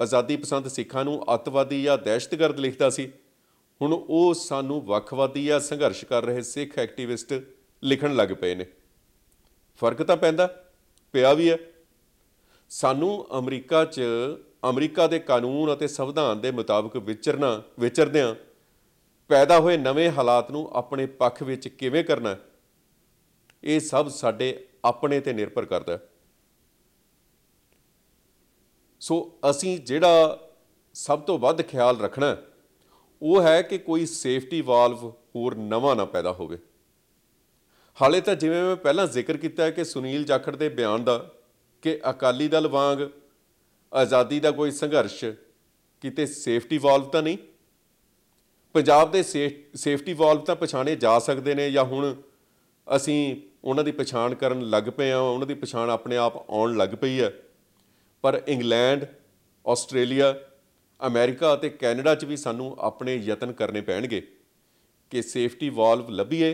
ਆਜ਼ਾਦੀ ਪਸੰਦ ਸਿੱਖਾਂ ਨੂੰ ਅਤਵਾਦੀ ਜਾਂ ਦਹਿਸ਼ਤਗਰਦ ਲਿਖਦਾ ਸੀ ਹੁਣ ਉਹ ਸਾਨੂੰ ਵੱਖਵਾਦੀ ਜਾਂ ਸੰਘਰਸ਼ ਕਰ ਰਹੇ ਸਿੱਖ ਐਕਟਿਵਿਸਟ ਲਿਖਣ ਲੱਗ ਪਏ ਨੇ ਫਰਕ ਤਾਂ ਪੈਂਦਾ ਪਿਆ ਵੀ ਹੈ ਸਾਨੂੰ ਅਮਰੀਕਾ 'ਚ ਅਮਰੀਕਾ ਦੇ ਕਾਨੂੰਨ ਅਤੇ ਸੰਵਿਧਾਨ ਦੇ ਮੁਤਾਬਕ ਵਿਚਰਨਾ ਵਿਚਰਦਿਆਂ ਪੈਦਾ ਹੋਏ ਨਵੇਂ ਹਾਲਾਤ ਨੂੰ ਆਪਣੇ ਪੱਖ ਵਿੱਚ ਕਿਵੇਂ ਕਰਨਾ ਇਹ ਸਭ ਸਾਡੇ ਆਪਣੇ ਤੇ ਨਿਰਭਰ ਕਰਦਾ ਸੋ ਅਸੀਂ ਜਿਹੜਾ ਸਭ ਤੋਂ ਵੱਧ ਖਿਆਲ ਰੱਖਣਾ ਉਹ ਹੈ ਕਿ ਕੋਈ ਸੇਫਟੀ ਵਾਲਵ ਹੋਰ ਨਵਾਂ ਨਾ ਪੈਦਾ ਹੋਵੇ ਹਾਲੇ ਤਾਂ ਜਿਵੇਂ ਮੈਂ ਪਹਿਲਾਂ ਜ਼ਿਕਰ ਕੀਤਾ ਹੈ ਕਿ ਸੁਨੀਲ ਜਾਖੜ ਦੇ ਬਿਆਨ ਦਾ ਕਿ ਅਕਾਲੀ ਦਲ ਵਾਂਗ ਆਜ਼ਾਦੀ ਦਾ ਕੋਈ ਸੰਘਰਸ਼ ਕਿਤੇ ਸੇਫਟੀ ਵਾਲਵ ਤਾਂ ਨਹੀਂ ਪੰਜਾਬ ਦੇ ਸੇਫਟੀ ਵਾਲਵ ਤਾਂ ਪਛਾਣੇ ਜਾ ਸਕਦੇ ਨੇ ਜਾਂ ਹੁਣ ਅਸੀਂ ਉਹਨਾਂ ਦੀ ਪਛਾਣ ਕਰਨ ਲੱਗ ਪਏ ਆ ਉਹਨਾਂ ਦੀ ਪਛਾਣ ਆਪਣੇ ਆਪ ਆਉਣ ਲੱਗ ਪਈ ਹੈ ਪਰ ਇੰਗਲੈਂਡ ਆਸਟ੍ਰੇਲੀਆ ਅਮਰੀਕਾ ਅਤੇ ਕੈਨੇਡਾ 'ਚ ਵੀ ਸਾਨੂੰ ਆਪਣੇ ਯਤਨ ਕਰਨੇ ਪੈਣਗੇ ਕਿ ਸੇਫਟੀ ਵਾਲਵ ਲੱਭੀਏ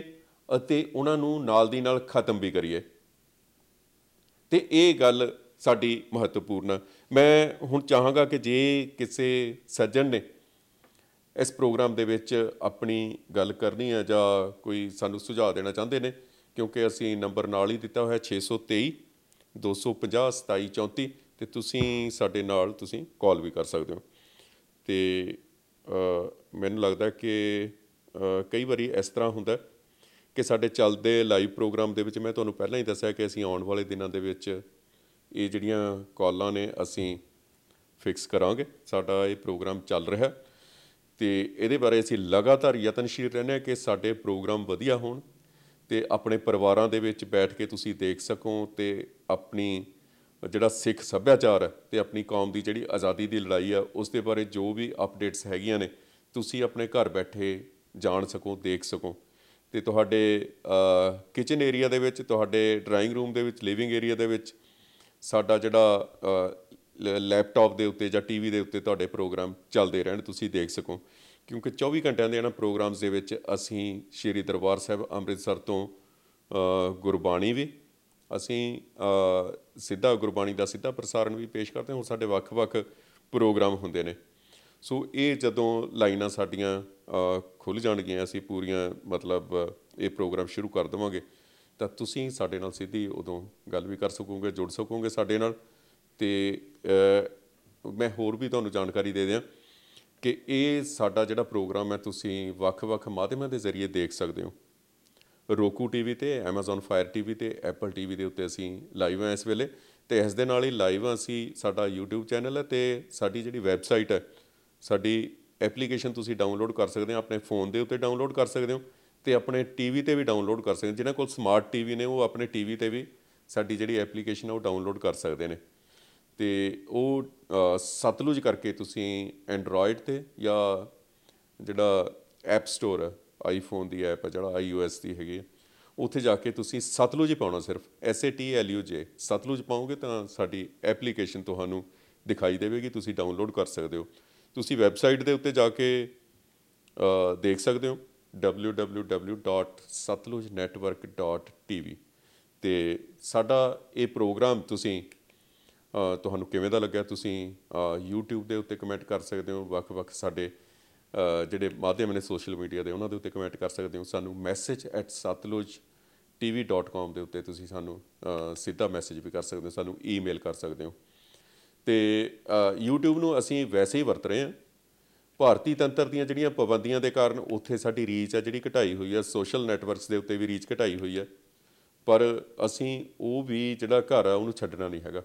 ਅਤੇ ਉਹਨਾਂ ਨੂੰ ਨਾਲ ਦੀ ਨਾਲ ਖਤਮ ਵੀ ਕਰੀਏ ਤੇ ਇਹ ਗੱਲ ਸਾਡੀ ਮਹੱਤਵਪੂਰਨ ਮੈਂ ਹੁਣ ਚਾਹਾਂਗਾ ਕਿ ਜੇ ਕਿਸੇ ਸੱਜਣ ਨੇ ਇਸ ਪ੍ਰੋਗਰਾਮ ਦੇ ਵਿੱਚ ਆਪਣੀ ਗੱਲ ਕਰਨੀ ਹੈ ਜਾਂ ਕੋਈ ਸਾਨੂੰ ਸੁਝਾਅ ਦੇਣਾ ਚਾਹੁੰਦੇ ਨੇ ਕਿਉਂਕਿ ਅਸੀਂ ਨੰਬਰ ਨਾਲ ਹੀ ਦਿੱਤਾ ਹੋਇਆ 623 250 2734 ਤੇ ਤੁਸੀਂ ਸਾਡੇ ਨਾਲ ਤੁਸੀਂ ਕਾਲ ਵੀ ਕਰ ਸਕਦੇ ਹੋ ਤੇ ਮੈਨੂੰ ਲੱਗਦਾ ਕਿ ਕਈ ਵਾਰੀ ਇਸ ਤਰ੍ਹਾਂ ਹੁੰਦਾ ਕਿ ਸਾਡੇ ਚੱਲਦੇ ਲਾਈਵ ਪ੍ਰੋਗਰਾਮ ਦੇ ਵਿੱਚ ਮੈਂ ਤੁਹਾਨੂੰ ਪਹਿਲਾਂ ਹੀ ਦੱਸਿਆ ਕਿ ਅਸੀਂ ਆਉਣ ਵਾਲੇ ਦਿਨਾਂ ਦੇ ਵਿੱਚ ਇਹ ਜਿਹੜੀਆਂ ਕਾਲਾਂ ਨੇ ਅਸੀਂ ਫਿਕਸ ਕਰਾਂਗੇ ਸਾਡਾ ਇਹ ਪ੍ਰੋਗਰਾਮ ਚੱਲ ਰਿਹਾ ਹੈ ਤੇ ਇਹਦੇ ਬਾਰੇ ਅਸੀਂ ਲਗਾਤਾਰ ਯਤਨਸ਼ੀਲ ਰਹਿੰਦੇ ਹਾਂ ਕਿ ਸਾਡੇ ਪ੍ਰੋਗਰਾਮ ਵਧੀਆ ਹੋਣ ਤੇ ਆਪਣੇ ਪਰਿਵਾਰਾਂ ਦੇ ਵਿੱਚ ਬੈਠ ਕੇ ਤੁਸੀਂ ਦੇਖ ਸਕੋ ਤੇ ਆਪਣੀ ਜਿਹੜਾ ਸਿੱਖ ਸੱਭਿਆਚਾਰ ਹੈ ਤੇ ਆਪਣੀ ਕੌਮ ਦੀ ਜਿਹੜੀ ਆਜ਼ਾਦੀ ਦੀ ਲੜਾਈ ਆ ਉਸ ਦੇ ਬਾਰੇ ਜੋ ਵੀ ਅਪਡੇਟਸ ਹੈਗੀਆਂ ਨੇ ਤੁਸੀਂ ਆਪਣੇ ਘਰ ਬੈਠੇ ਜਾਣ ਸਕੋ ਦੇਖ ਸਕੋ ਤੇ ਤੁਹਾਡੇ ਕਿਚਨ ਏਰੀਆ ਦੇ ਵਿੱਚ ਤੁਹਾਡੇ ਡਰਾਇੰਗ ਰੂਮ ਦੇ ਵਿੱਚ ਲਿਵਿੰਗ ਏਰੀਆ ਦੇ ਵਿੱਚ ਸਾਡਾ ਜਿਹੜਾ ਲੈਪਟਾਪ ਦੇ ਉੱਤੇ ਜਾਂ ਟੀਵੀ ਦੇ ਉੱਤੇ ਤੁਹਾਡੇ ਪ੍ਰੋਗਰਾਮ ਚੱਲਦੇ ਰਹਿਣ ਤੁਸੀਂ ਦੇਖ ਸਕੋ ਕਿਉਂਕਿ 24 ਘੰਟਿਆਂ ਦੇ ਇਹਨਾਂ ਪ੍ਰੋਗਰਾਮਸ ਦੇ ਵਿੱਚ ਅਸੀਂ ਸ਼੍ਰੀ ਦਰਬਾਰ ਸਾਹਿਬ ਅੰਮ੍ਰਿਤਸਰ ਤੋਂ ਗੁਰਬਾਣੀ ਵੀ ਅਸੀਂ ਸਿੱਧਾ ਗੁਰਬਾਣੀ ਦਾ ਸਿੱਧਾ ਪ੍ਰਸਾਰਣ ਵੀ ਪੇਸ਼ ਕਰਦੇ ਹਾਂ ਹੁਣ ਸਾਡੇ ਵੱਖ-ਵੱਖ ਪ੍ਰੋਗਰਾਮ ਹੁੰਦੇ ਨੇ ਸੋ ਇਹ ਜਦੋਂ ਲਾਈਨਾਂ ਸਾਡੀਆਂ ਖੁੱਲ ਜਾਣਗੀਆਂ ਅਸੀਂ ਪੂਰੀਆਂ ਮਤਲਬ ਇਹ ਪ੍ਰੋਗਰਾਮ ਸ਼ੁਰੂ ਕਰ ਦਵਾਂਗੇ ਤਾਂ ਤੁਸੀਂ ਸਾਡੇ ਨਾਲ ਸਿੱਧੀ ਉਦੋਂ ਗੱਲ ਵੀ ਕਰ ਸਕੋਗੇ ਜੁੜ ਸਕੋਗੇ ਸਾਡੇ ਨਾਲ ਤੇ ਮੈਂ ਹੋਰ ਵੀ ਤੁਹਾਨੂੰ ਜਾਣਕਾਰੀ ਦੇ ਦਿਆਂ ਕਿ ਇਹ ਸਾਡਾ ਜਿਹੜਾ ਪ੍ਰੋਗਰਾਮ ਹੈ ਤੁਸੀਂ ਵੱਖ-ਵੱਖ ਮਾਧਿਅਮਾਂ ਦੇ ਜ਼ਰੀਏ ਦੇਖ ਸਕਦੇ ਹੋ ਰੋਕੂ ਟੀਵੀ ਤੇ amazon fire tv ਤੇ apple tv ਦੇ ਉੱਤੇ ਅਸੀਂ ਲਾਈਵ ਹਾਂ ਇਸ ਵੇਲੇ ਤੇ ਇਸ ਦੇ ਨਾਲ ਹੀ ਲਾਈਵ ਅਸੀਂ ਸਾਡਾ youtube ਚੈਨਲ ਹੈ ਤੇ ਸਾਡੀ ਜਿਹੜੀ ਵੈਬਸਾਈਟ ਹੈ ਸਾਡੀ ਐਪਲੀਕੇਸ਼ਨ ਤੁਸੀਂ ਡਾਊਨਲੋਡ ਕਰ ਸਕਦੇ ਹੋ ਆਪਣੇ ਫੋਨ ਦੇ ਉੱਤੇ ਡਾਊਨਲੋਡ ਕਰ ਸਕਦੇ ਹੋ ਤੇ ਆਪਣੇ ਟੀਵੀ ਤੇ ਵੀ ਡਾਊਨਲੋਡ ਕਰ ਸਕਦੇ ਜਿਨ੍ਹਾਂ ਕੋਲ ਸਮਾਰਟ ਟੀਵੀ ਨੇ ਉਹ ਆਪਣੇ ਟੀਵੀ ਤੇ ਵੀ ਸਾਡੀ ਜਿਹੜੀ ਐਪਲੀਕੇਸ਼ਨ ਹੈ ਉਹ ਡਾਊਨਲੋਡ ਕਰ ਸਕਦੇ ਨੇ ਤੇ ਉਹ ਸਤਲੁਜ ਕਰਕੇ ਤੁਸੀਂ ਐਂਡਰੋਇਡ ਤੇ ਜਾਂ ਜਿਹੜਾ ਐਪ ਸਟੋਰ ਹੈ ਆਈਫੋਨ ਦੀ ਐਪ ਹੈ ਜਿਹੜਾ ਆਈਓਐਸ ਦੀ ਹੈਗੀ ਹੈ ਉੱਥੇ ਜਾ ਕੇ ਤੁਸੀਂ ਸਤਲੁਜ ਹੀ ਪਾਉਣਾ ਸਿਰਫ S A T L U J Satluj ਪਾਓਗੇ ਤਾਂ ਸਾਡੀ ਐਪਲੀਕੇਸ਼ਨ ਤੁਹਾਨੂੰ ਦਿਖਾਈ ਦੇਵੇਗੀ ਤੁਸੀਂ ਡਾਊਨਲੋਡ ਕਰ ਸਕਦੇ ਹੋ ਤੁਸੀਂ ਵੈਬਸਾਈਟ ਦੇ ਉੱਤੇ ਜਾ ਕੇ ਦੇਖ ਸਕਦੇ ਹੋ www.satlujnetwork.tv ਤੇ ਸਾਡਾ ਇਹ ਪ੍ਰੋਗਰਾਮ ਤੁਸੀਂ ਤੁਹਾਨੂੰ ਕਿਵੇਂ ਦਾ ਲੱਗਿਆ ਤੁਸੀਂ YouTube ਦੇ ਉੱਤੇ ਕਮੈਂਟ ਕਰ ਸਕਦੇ ਹੋ ਵੱਖ-ਵੱਖ ਸਾਡੇ ਜਿਹੜੇ ਮਾਧਿਅਮ ਨੇ ਸੋਸ਼ਲ ਮੀਡੀਆ ਦੇ ਉਹਨਾਂ ਦੇ ਉੱਤੇ ਕਮੈਂਟ ਕਰ ਸਕਦੇ ਹੋ ਸਾਨੂੰ message@satlojtv.com ਦੇ ਉੱਤੇ ਤੁਸੀਂ ਸਾਨੂੰ ਸਿੱਧਾ ਮੈਸੇਜ ਵੀ ਕਰ ਸਕਦੇ ਹੋ ਸਾਨੂੰ ਈਮੇਲ ਕਰ ਸਕਦੇ ਹੋ ਤੇ YouTube ਨੂੰ ਅਸੀਂ ਵੈਸੇ ਹੀ ਵਰਤ ਰਹੇ ਹਾਂ ਭਾਰਤੀ ਤੰਤਰ ਦੀਆਂ ਜਿਹੜੀਆਂ ਪਾਬੰਦੀਆਂ ਦੇ ਕਾਰਨ ਉੱਥੇ ਸਾਡੀ ਰੀਚ ਹੈ ਜਿਹੜੀ ਘਟਾਈ ਹੋਈ ਹੈ ਸੋਸ਼ਲ ਨੈਟਵਰਕਸ ਦੇ ਉੱਤੇ ਵੀ ਰੀਚ ਘਟਾਈ ਹੋਈ ਹੈ ਪਰ ਅਸੀਂ ਉਹ ਵੀ ਜਿਹੜਾ ਘਰ ਆ ਉਹਨੂੰ ਛੱਡਣਾ ਨਹੀਂ ਹੈਗਾ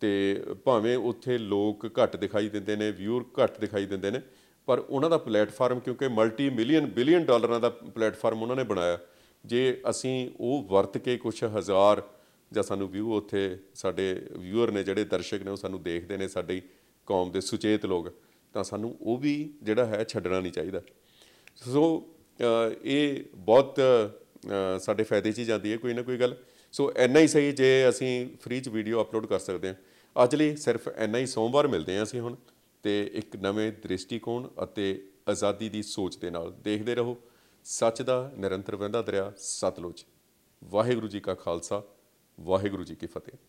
ਤੇ ਭਾਵੇਂ ਉੱਥੇ ਲੋਕ ਘੱਟ ਦਿਖਾਈ ਦਿੰਦੇ ਨੇ ਵਿਊਅਰ ਘੱਟ ਦਿਖਾਈ ਦਿੰਦੇ ਨੇ ਪਰ ਉਹਨਾਂ ਦਾ ਪਲੇਟਫਾਰਮ ਕਿਉਂਕਿ ਮਲਟੀ ਮਿਲੀਅਨ ਬਿਲੀਅਨ ਡਾਲਰਾਂ ਦਾ ਪਲੇਟਫਾਰਮ ਉਹਨਾਂ ਨੇ ਬਣਾਇਆ ਜੇ ਅਸੀਂ ਉਹ ਵਰਤ ਕੇ ਕੁਝ ਹਜ਼ਾਰ ਜਾਂ ਸਾਨੂੰ ਵਿਊ ਉੱਥੇ ਸਾਡੇ ਵਿਊਅਰ ਨੇ ਜਿਹੜੇ ਦਰਸ਼ਕ ਨੇ ਉਹ ਸਾਨੂੰ ਦੇਖਦੇ ਨੇ ਸਾਡੀ ਕੌਮ ਦੇ ਸੁਚੇਤ ਲੋਕ ਤਾਂ ਸਾਨੂੰ ਉਹ ਵੀ ਜਿਹੜਾ ਹੈ ਛੱਡਣਾ ਨਹੀਂ ਚਾਹੀਦਾ ਸੋ ਇਹ ਬਹੁਤ ਸਾਡੇ ਫਾਇਦੇ 'ਚ ਹੀ ਜਾਂਦੀ ਹੈ ਕੋਈ ਨਾ ਕੋਈ ਗੱਲ ਸੋ ਐਨਾ ਹੀ ਸਹੀ ਜੇ ਅਸੀਂ ਫ੍ਰੀ 'ਚ ਵੀਡੀਓ ਅਪਲੋਡ ਕਰ ਸਕਦੇ ਹਾਂ ਅੱਜ ਲਈ ਸਿਰਫ ਇੰਨਾ ਹੀ ਸੋਮਵਾਰ ਮਿਲਦੇ ਹਾਂ ਅਸੀਂ ਹੁਣ ਤੇ ਇੱਕ ਨਵੇਂ ਦ੍ਰਿਸ਼ਟੀਕੋਣ ਅਤੇ ਆਜ਼ਾਦੀ ਦੀ ਸੋਚ ਦੇ ਨਾਲ ਦੇਖਦੇ ਰਹੋ ਸੱਚ ਦਾ ਨਿਰੰਤਰ ਵਹਿੰਦਾ ਦਰਿਆ ਸਤਲੁਜ ਵਾਹਿਗੁਰੂ ਜੀ ਕਾ ਖਾਲਸਾ ਵਾਹਿਗੁਰੂ ਜੀ ਕੀ ਫਤਿਹ